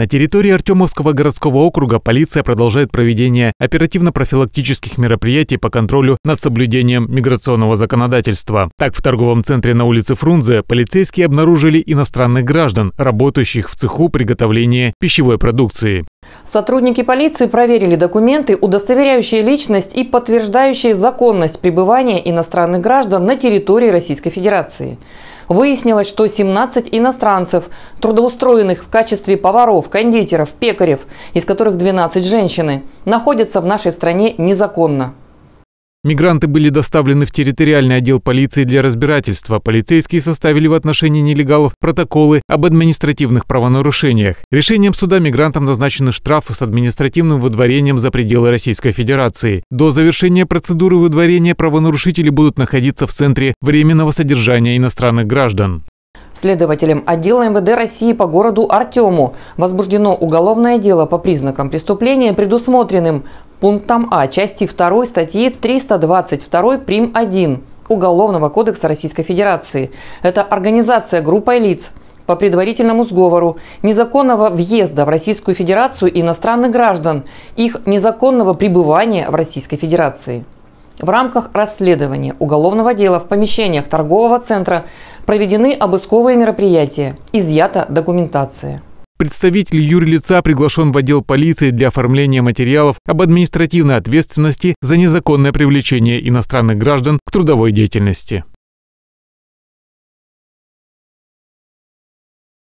На территории Артемовского городского округа полиция продолжает проведение оперативно-профилактических мероприятий по контролю над соблюдением миграционного законодательства. Так, в торговом центре на улице Фрунзе полицейские обнаружили иностранных граждан, работающих в цеху приготовления пищевой продукции. Сотрудники полиции проверили документы, удостоверяющие личность и подтверждающие законность пребывания иностранных граждан на территории Российской Федерации. Выяснилось, что 17 иностранцев, трудоустроенных в качестве поваров, кондитеров, пекарев, из которых 12 женщины, находятся в нашей стране незаконно. Мигранты были доставлены в территориальный отдел полиции для разбирательства. Полицейские составили в отношении нелегалов протоколы об административных правонарушениях. Решением суда мигрантам назначены штрафы с административным выдворением за пределы Российской Федерации. До завершения процедуры выдворения правонарушители будут находиться в Центре временного содержания иностранных граждан. Следователем отдела МВД России по городу Артему возбуждено уголовное дело по признакам преступления, предусмотренным пунктом А части 2 статьи 322 прим. 1 Уголовного кодекса Российской Федерации. Это организация группой лиц по предварительному сговору незаконного въезда в Российскую Федерацию иностранных граждан, их незаконного пребывания в Российской Федерации. В рамках расследования уголовного дела в помещениях торгового центра проведены обысковые мероприятия, изъята документация. Представитель юрлица приглашен в отдел полиции для оформления материалов об административной ответственности за незаконное привлечение иностранных граждан к трудовой деятельности.